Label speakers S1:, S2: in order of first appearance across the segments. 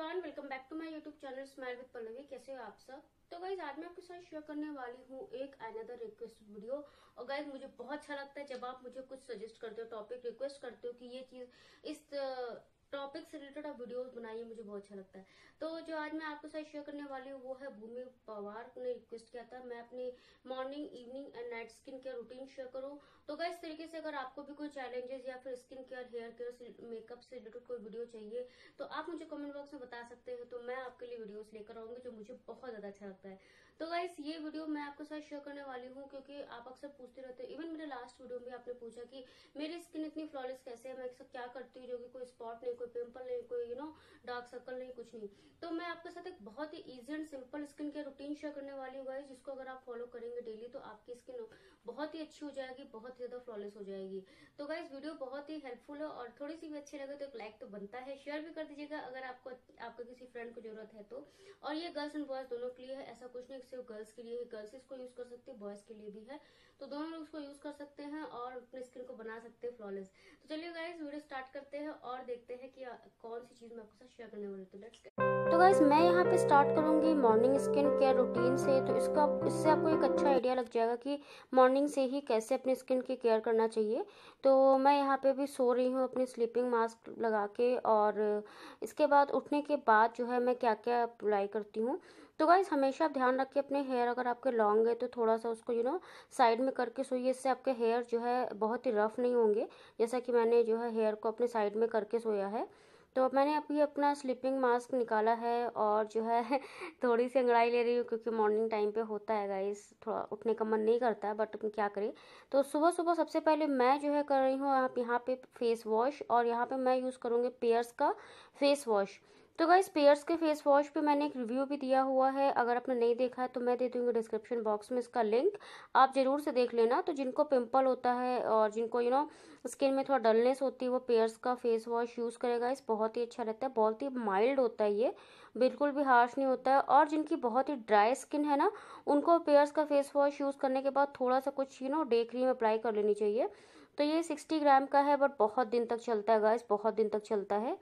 S1: everyone welcome back to my YouTube channel smile with Pallavi कैसे हो आप सब तो गाइज आज मैं आपके साथ शेयर करने वाली हूँ एक अनदर रिक्वेस्ट वीडियो और गाइज मुझे बहुत अच्छा लगता है जब आप मुझे कुछ सजेस्ट करते हो टॉपिक रिक्वेस्ट करते हो कि ये चीज इस टॉपिक से रिलेटेड आप वीडियोस बनाइए मुझे बहुत अच्छा लगता है तो जो आज मैं आपके साथ शेयर करने वाली हूँ वो है भूमि पवार ने रिक्वेस्ट किया था मैं अपनी morning evening and night skin care routine share करूँ तो क्या इस तरीके से अगर आपको भी कोई चैलेंजेस या फिर skin care hair care makeup से रिलेटेड कोई वीडियो चाहिए तो आप मुझे कॉमेंट बॉक्स में बता सकते हैं तो मैं आपके लिए वीडियोज लेकर आऊंगी जो मुझे बहुत ज्यादा अच्छा लगता है तो गाइस ये वीडियो मैं आपके साथ शेयर करने वाली हूँ क्योंकि आप अक्सर पूछते रहते हैं इवन मेरे लास्ट वीडियो में आपने पूछा कि मेरी स्किन करती जो कि कोई स्पॉट नहीं कोई पिंपल नहीं कोई यू नो डार्क सर्कल नहीं कुछ नहीं तो मैं आपके साथ एक बहुत ही easy and simple skin care routine share करने वाली हूँ जिसको अगर आप फॉलो करेंगे डेली तो आपकी स्किन बहुत ही अच्छी हो जाएगी बहुत ही ज्यादा फ्लॉलेस हो जाएगी तो गाइज वीडियो बहुत ही हेल्पफुल है और थोड़ी सी भी अच्छी लगे तो एक लाइक तो बनता है शेयर भी कर दीजिएगा अगर आपको आपके किसी फ्रेंड को जरूरत है तो और ये गर्ल्स एंड बॉयज दोनों के लिए है ऐसा कुछ नहीं सिर्फ गर्ल्स के लिए ही गर्ल्स इसको यूज कर सकते हैं बॉयज के लिए भी है तो दोनों लोग इसको यूज कर सकते हैं और अपनी स्किन को बना सकते हैं फ्लॉलेस तो चलिए गाइज वीडियो स्टार्ट करते हैं और देखते हैं कि कौन सी चीज मैं आपके साथ तो गाइज़ गाइस मैं यहाँ पे स्टार्ट करूँगी मॉर्निंग स्किन केयर रूटीन से तो इसका इससे आपको एक अच्छा आइडिया लग जाएगा कि मॉर्निंग से ही कैसे अपनी स्किन की केयर करना चाहिए तो मैं यहाँ पे भी सो रही हूँ अपनी स्लीपिंग मास्क लगा के और इसके बाद उठने के बाद जो है मैं क्या क्या अप्लाई करती हूँ तो गाइज हमेशा आप ध्यान रखिए अपने हेयर अगर आपके लॉन्ग है तो थोड़ा सा उसको यू नो साइड में करके सोइए इससे आपके हेयर जो है बहुत ही रफ़ नहीं होंगे जैसा कि मैंने जो है हेयर को अपने साइड में करके सोया है तो मैंने अभी अपना स्लीपिंग मास्क निकाला है और जो है थोड़ी सी अंगड़ाई ले रही हूँ क्योंकि मॉर्निंग टाइम पे होता है गाइस थोड़ा उठने का मन नहीं करता बट क्या करें तो सुबह सुबह सबसे पहले मैं जो है कर रही हूँ आप यहाँ पे फेस वॉश और यहाँ पे मैं यूज़ करूँगी पेयर्स का फेस वॉश तो गाइस पेयर्स के फेस वॉश पे मैंने एक रिव्यू भी दिया हुआ है अगर आपने नहीं देखा है तो मैं दे दूँगी डिस्क्रिप्शन बॉक्स में इसका लिंक आप ज़रूर से देख लेना तो जिनको पिंपल होता है और जिनको यू नो स्किन में थोड़ा डलनेस होती है वो पेयर्स का फेस वॉश यूज़ करेगा इस बहुत ही अच्छा रहता है बहुत ही माइल्ड होता है ये बिल्कुल भी हार्श नहीं होता है और जिनकी बहुत ही ड्राई स्किन है ना उनको पेयर्स का फेस वॉश यूज़ करने के बाद थोड़ा सा कुछ you know day cream apply कर लेनी चाहिए तो ये सिक्सटी ग्राम का है बट बहुत दिन तक चलता है गाइस बहुत दिन तक चलता है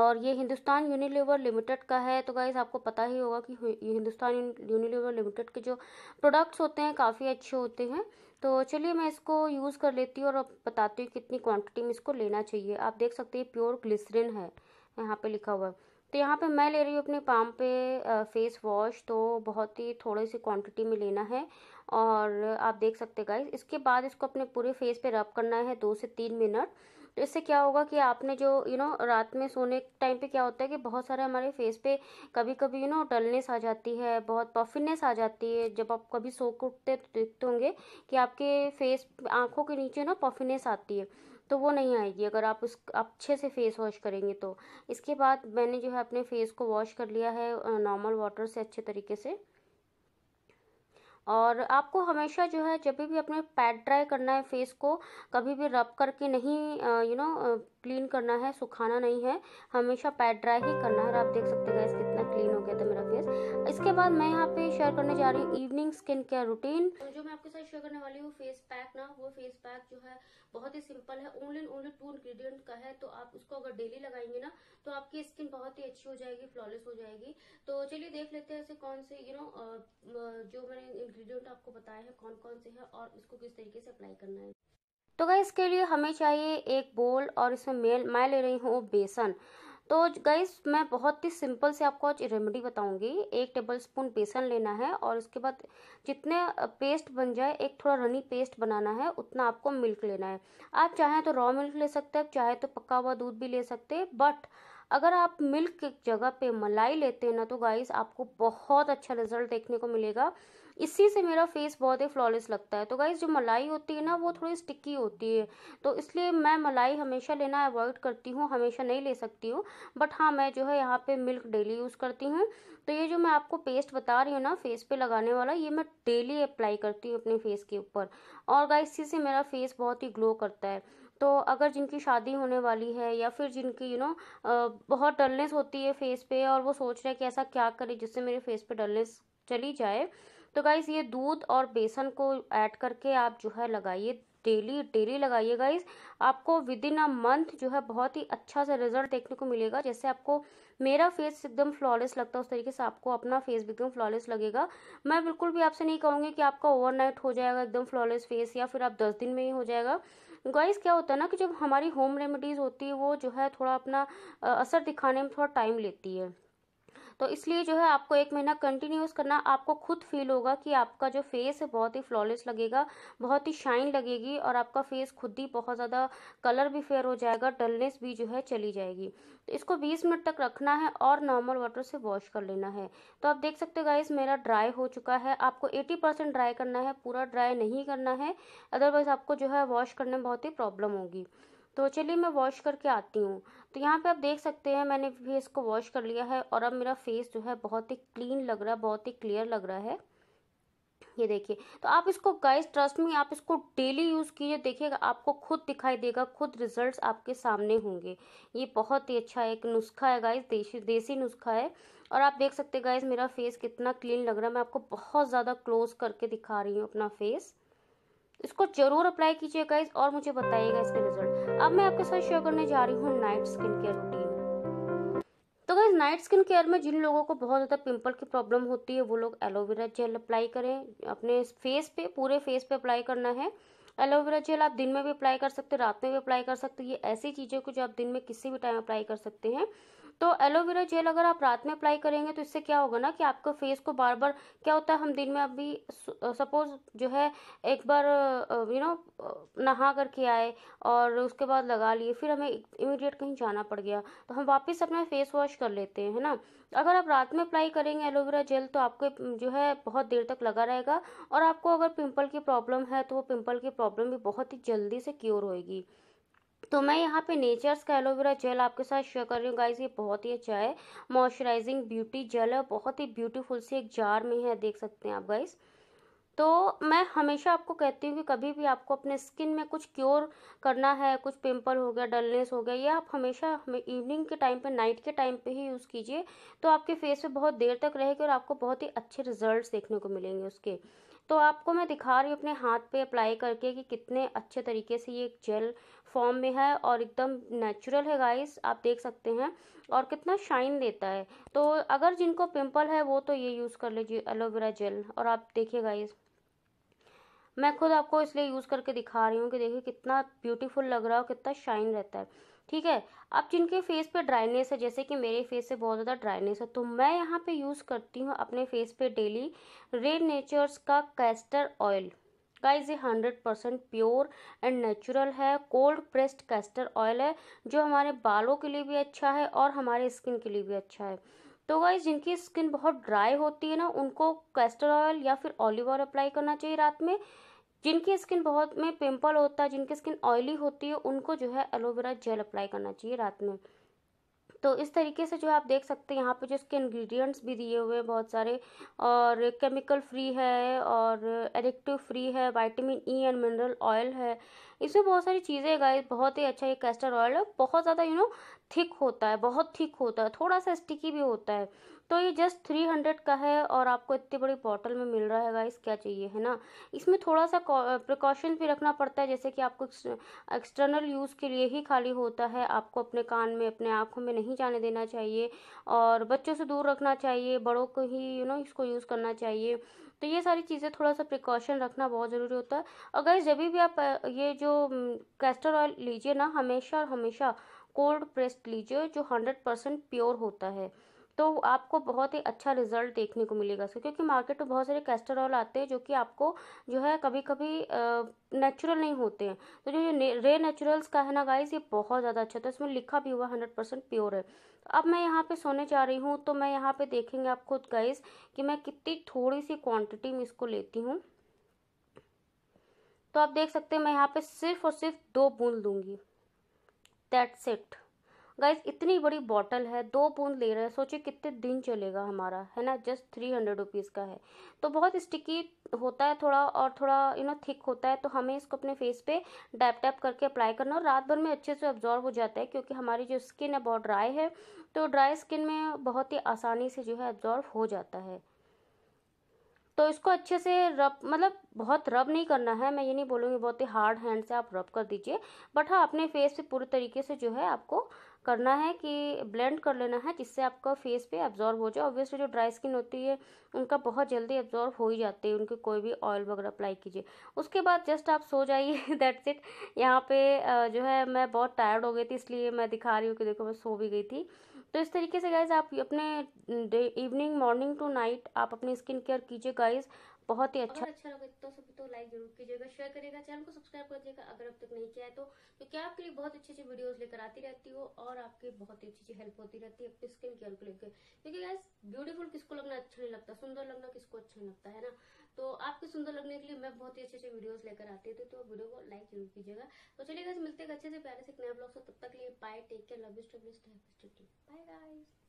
S1: और ये हिंदुस्तान यूनिलीवर लिमिटेड का है तो गाइज आपको पता ही होगा कि हिंदुस्तान यूनिलीवर लिमिटेड के जो प्रोडक्ट्स होते हैं काफ़ी अच्छे होते हैं तो चलिए मैं इसको यूज़ कर लेती हूँ और बताती हूँ कितनी क्वांटिटी में इसको लेना चाहिए आप देख सकते हैं प्योर ग्लिसरिन है यहाँ पे लिखा हुआ है तो यहाँ पे मैं ले रही हूँ अपने पाम पे फेस वॉश तो बहुत ही थोड़े सी क्वांटिटी में लेना है और आप देख सकते गाइज इसके बाद इसको अपने पूरे फेस पे रब करना है दो से तीन मिनट तो इससे क्या होगा कि आपने जो यू नो रात में सोने टाइम पे क्या होता है कि बहुत सारे हमारे फेस पे कभी कभी यू नो डलनेस आ जाती है बहुत पफिनेस आ जाती है जब आप कभी सो के उठते तो देखते होंगे कि आपके फेस आँखों के नीचे ना पफिनेस आती है तो वो नहीं आएगी अगर आप उस आप अच्छे से फेस वॉश करेंगे तो इसके बाद मैंने जो है अपने फेस को वॉश कर लिया है नॉर्मल वाटर से अच्छे तरीके से और आपको हमेशा जो है जब भी अपने पैड ड्राई करना है फेस को कभी भी रब करके नहीं यू नो क्लीन करना है सुखाना नहीं है हमेशा पैड ड्राई ही करना है और आप देख सकते हैं गैस मेरा क्लीन हो गया था मेरा फेस इसके बाद मैं यहाँ पे शेयर करने जा रही हूँ इवनिंग स्किन केयर रूटीन जो मैं आपके साथ शेयर करने वाली हूँ फेस पैक ना वो फेस पैक जो है बहुत ही सिंपल है ओनली ओनली टू इंग्रीडियंट का है तो आप उसको अगर डेली लगाएंगे ना तो आपकी स्किन बहुत ही अच्छी हो जाएगी फ्लॉलेस हो जाएगी तो चलिए देख लेते हैं ऐसे कौन से यू नो जो मैंने इंग्रेडिएंट आपको बताए हैं कौन कौन से है और उसको किस तरीके से अप्लाई करना है तो गई इसके लिए हमें चाहिए एक बोल और इसमें मैं ले रही हूँ बेसन तो गाइस मैं बहुत ही सिंपल से आपको आज रेमेडी बताऊंगी एक टेबल स्पून बेसन लेना है और उसके बाद जितने पेस्ट बन जाए एक थोड़ा रनी पेस्ट बनाना है उतना आपको मिल्क लेना है आप चाहें तो रॉ मिल्क ले सकते हैं चाहे तो पका हुआ दूध भी ले सकते हैं बट अगर आप मिल्क की जगह पे मलाई लेते हैं ना तो गाइस आपको बहुत अच्छा रिजल्ट देखने को मिलेगा इसी से मेरा फेस बहुत ही फ्लॉलेस लगता है तो गाइज़ जो मलाई होती है ना वो थोड़ी स्टिकी होती है तो इसलिए मैं मलाई हमेशा लेना अवॉइड करती हूँ हमेशा नहीं ले सकती हूँ बट हाँ मैं जो है यहाँ पे मिल्क डेली यूज़ करती हूँ तो ये जो मैं आपको पेस्ट बता रही हूँ ना फेस पे लगाने वाला ये मैं डेली अप्लाई करती हूँ अपने फेस के ऊपर और गाइस इसी से मेरा फेस बहुत ही ग्लो करता है तो अगर जिनकी शादी होने वाली है या फिर जिनकी यू नो बहुत डलनेस होती है फेस पे और वो सोच रहे हैं कि ऐसा क्या करें जिससे मेरे फेस पे डलनेस चली जाए तो गाइज़ ये दूध और बेसन को ऐड करके आप जो है लगाइए डेली डेली लगाइए गाइज आपको विद इन अ मंथ जो है बहुत ही अच्छा सा रिजल्ट देखने को मिलेगा जैसे आपको मेरा फेस एकदम फ्लॉलेस लगता है उस तरीके से आपको अपना फेस भी एकदम फ्लॉलेस लगेगा मैं बिल्कुल भी आपसे नहीं कहूँगी कि आपका ओवरनाइट हो जाएगा एकदम फ्लॉलेस फेस या फिर आप दस दिन में ही हो जाएगा गाइस क्या होता है ना कि जब हमारी होम रेमेडीज़ होती है वो जो है थोड़ा अपना असर दिखाने में थोड़ा टाइम लेती है तो इसलिए जो है आपको एक महीना कंटिन्यूस करना आपको खुद फील होगा कि आपका जो फेस है बहुत ही फ्लॉलेस लगेगा बहुत ही शाइन लगेगी और आपका फेस खुद ही बहुत ज़्यादा कलर भी फेयर हो जाएगा डलनेस भी जो है चली जाएगी तो इसको 20 मिनट तक रखना है और नॉर्मल वाटर से वॉश कर लेना है तो आप देख सकते हो गाइस मेरा ड्राई हो चुका है आपको 80 परसेंट ड्राई करना है पूरा ड्राई नहीं करना है अदरवाइज़ आपको जो है वॉश करने में बहुत ही प्रॉब्लम होगी तो चलिए मैं वॉश करके आती हूँ तो यहाँ पे आप देख सकते हैं मैंने फेस को वॉश कर लिया है और अब मेरा फेस जो है बहुत ही क्लीन लग रहा है बहुत ही क्लियर लग रहा है ये देखिए तो आप इसको गाइस ट्रस्ट में आप इसको डेली यूज़ कीजिए देखिएगा आपको खुद दिखाई देगा खुद रिजल्ट्स आपके सामने होंगे ये बहुत ही अच्छा एक नुस्खा है गाइस देसी देसी नुस्खा है और आप देख सकते हैं गाइस मेरा फेस कितना क्लीन लग रहा है मैं आपको बहुत ज़्यादा क्लोज करके दिखा रही हूँ अपना फेस इसको ज़रूर अप्लाई कीजिएगा गाइज और मुझे बताइएगा इसके रिजल्ट अब मैं आपके साथ शेयर करने जा रही हूँ नाइट स्किन केयर रूटीन तो गैस नाइट स्किन केयर में जिन लोगों को बहुत ज़्यादा पिंपल की प्रॉब्लम होती है वो लोग एलोवेरा जेल अप्लाई करें अपने फेस पे पूरे फेस पे अप्लाई करना है एलोवेरा जेल आप दिन में भी अप्लाई कर सकते हैं रात में भी अप्लाई कर सकते हैं ये ऐसी चीज़ें को जो आप दिन में किसी भी टाइम अप्लाई कर सकते हैं तो एलोवेरा जेल अगर आप रात में अप्लाई करेंगे तो इससे क्या होगा ना कि आपको फेस को बार बार क्या होता है हम दिन में अभी सपोज जो है एक बार यू नो नहा करके आए और उसके बाद लगा लिए फिर हमें इमीडिएट कहीं जाना पड़ गया तो हम वापस अपना फेस वॉश कर लेते हैं है ना अगर आप रात में अप्लाई करेंगे एलोवेरा जेल तो आपको जो है बहुत देर तक लगा रहेगा और आपको अगर पिंपल की प्रॉब्लम है तो वो पिंपल की प्रॉब्लम भी बहुत ही जल्दी से क्योर होएगी तो मैं यहाँ पे नेचर्स का एलोवेरा जेल आपके साथ शेयर कर रही हूँ गाइज ये बहुत ही अच्छा है मॉइस्चराइजिंग ब्यूटी जेल है बहुत ही ब्यूटीफुल सी एक जार में है देख सकते हैं आप गाइज़ तो मैं हमेशा आपको कहती हूँ कि कभी भी आपको अपने स्किन में कुछ क्योर करना है कुछ पिंपल हो गया डलनेस हो गया ये आप हमेशा हमें इवनिंग के टाइम पे नाइट के टाइम पे ही यूज़ कीजिए तो आपके फेस पे बहुत देर तक रहेगी और आपको बहुत ही अच्छे रिजल्ट्स देखने को मिलेंगे उसके तो आपको मैं दिखा रही हूँ अपने हाथ पे अप्लाई करके कि कितने अच्छे तरीके से ये जेल फॉर्म में है और एकदम नेचुरल है गाइस आप देख सकते हैं और कितना शाइन देता है तो अगर जिनको पिंपल है वो तो ये यूज़ कर लीजिए एलोवेरा जेल और आप देखिए गाइस मैं खुद आपको इसलिए यूज़ करके दिखा रही हूँ कि देखिए कितना ब्यूटीफुल लग रहा है और कितना शाइन रहता है ठीक है अब जिनके फेस पे ड्राइनेस है जैसे कि मेरे फेस से बहुत ज़्यादा ड्राइनेस है तो मैं यहाँ पे यूज़ करती हूँ अपने फेस पे डेली रेड नेचर्स का कैस्टर ऑयल गाइज ये hundred percent pure and natural है कोल्ड प्रेस्ड कैस्टर ऑयल है जो हमारे बालों के लिए भी अच्छा है और हमारे स्किन के लिए भी अच्छा है तो गाइज जिनकी स्किन बहुत ड्राई होती है ना उनको कैस्टर ऑयल या फिर ऑलिव ऑयल अप्लाई करना चाहिए रात में जिनकी स्किन बहुत में पिंपल होता है जिनकी स्किन ऑयली होती है उनको जो है एलोवेरा जेल अप्लाई करना चाहिए रात में तो इस तरीके से जो आप देख सकते हैं यहाँ पे जो इसके इंग्रेडिएंट्स भी दिए हुए हैं बहुत सारे और केमिकल फ्री है और एडिक्टिव फ्री है vitamin E and mineral oil है इसमें बहुत सारी चीज़ें गाय बहुत ही अच्छा ये कैस्टर ऑयल है बहुत ज़्यादा यू नो थिक होता है बहुत थिक होता है थोड़ा सा स्टिकी भी होता है तो ये जस्ट थ्री हंड्रेड का है और आपको इतनी बड़ी बॉटल में मिल रहा है गाइस क्या चाहिए है ना इसमें थोड़ा सा प्रिकॉशन भी रखना पड़ता है जैसे कि आपको एक्सटर्नल यूज़ के लिए ही खाली होता है आपको अपने कान में अपने आँखों में नहीं जाने देना चाहिए और बच्चों से दूर रखना चाहिए बड़ों को ही यू नो इसको यूज़ करना चाहिए तो ये सारी चीज़ें थोड़ा सा प्रिकॉशन रखना बहुत ज़रूरी होता है अगर जब भी आप ये जो कैस्टर ऑयल लीजिए ना हमेशा और हमेशा कोल्ड प्रेस्ड लीजिए जो हंड्रेड परसेंट प्योर होता है तो आपको बहुत ही अच्छा रिजल्ट देखने को मिलेगा सो क्योंकि मार्केट में बहुत सारे कैस्टरॉल आते हैं जो कि आपको जो है कभी कभी नेचुरल नहीं होते हैं तो जो ये रे नेचुरल्स का है ना गाइस ये बहुत ज़्यादा अच्छा तो इसमें लिखा भी हुआ हंड्रेड परसेंट प्योर है अब मैं यहाँ पे सोने जा रही हूँ तो मैं यहाँ पे देखेंगे आप खुद गाइस कि मैं कितनी थोड़ी सी क्वांटिटी में इसको लेती हूँ तो आप देख सकते हैं मैं यहाँ पे सिर्फ और सिर्फ दो बूंद लूँगी दैट्स इट गाइस इतनी बड़ी बॉटल है दो बूंद ले रहे हैं सोचिए कितने दिन चलेगा हमारा है ना जस्ट थ्री हंड्रेड रुपीज़ का है तो बहुत स्टिकी होता है थोड़ा और थोड़ा यू नो थिक होता है तो हमें इसको अपने फेस पे डैप टैप करके अप्लाई करना और रात भर में अच्छे से ऑब्जॉर्व हो जाता है क्योंकि हमारी जो स्किन है बहुत ड्राई है तो ड्राई स्किन में बहुत ही आसानी से जो है ऑब्जॉर्व हो जाता है तो इसको अच्छे से रब मतलब बहुत रब नहीं करना है मैं ये नहीं बोलूँगी बहुत ही हार्ड हैंड से आप रब कर दीजिए बट हाँ अपने फेस पे पूरे तरीके से जो है आपको करना है कि ब्लेंड कर लेना है जिससे आपका फेस पे एब्जॉर्ब हो जाए ऑब्वियसली जो ड्राई स्किन होती है उनका बहुत जल्दी एब्जॉर्ब हो ही जाती है उनके कोई भी ऑयल वगैरह अप्लाई कीजिए उसके बाद जस्ट आप सो जाइए दैट्स इट यहाँ पे जो है मैं बहुत टायर्ड हो गई थी इसलिए मैं दिखा रही हूँ कि देखो मैं सो भी गई थी तो इस तरीके से गाइज आप अपने इवनिंग मॉर्निंग टू नाइट आप अपनी स्किन केयर कीजिए गाइज बहुत ही अच्छा अच्छा लगे तो सब तो लाइक जरूर कीजिएगा शेयर करिएगा चैनल को सब्सक्राइब कर दिएगा अगर अब तक नहीं किया है तो क्योंकि आपके लिए बहुत अच्छी अच्छी वीडियोज लेकर आती रहती हूँ और आपकी बहुत ही अच्छी अच्छी हेल्प होती रहती है अपनी स्किन केयर को लेकर क्योंकि गैस ब्यूटीफुल किसको लगना अच्छा नहीं लगता सुंदर लगना किसको अच्छा नहीं लगता है ना तो आपके सुंदर लगने के लिए मैं बहुत ही अच्छे अच्छे वीडियोज लेकर आती हूँ तो वीडियो को लाइक जरूर कीजिएगा तो चलिए गैस मिलते हैं अच्छे से प्यारे से नया ब्लॉग से तब तक लिए bye take care love you step bye guys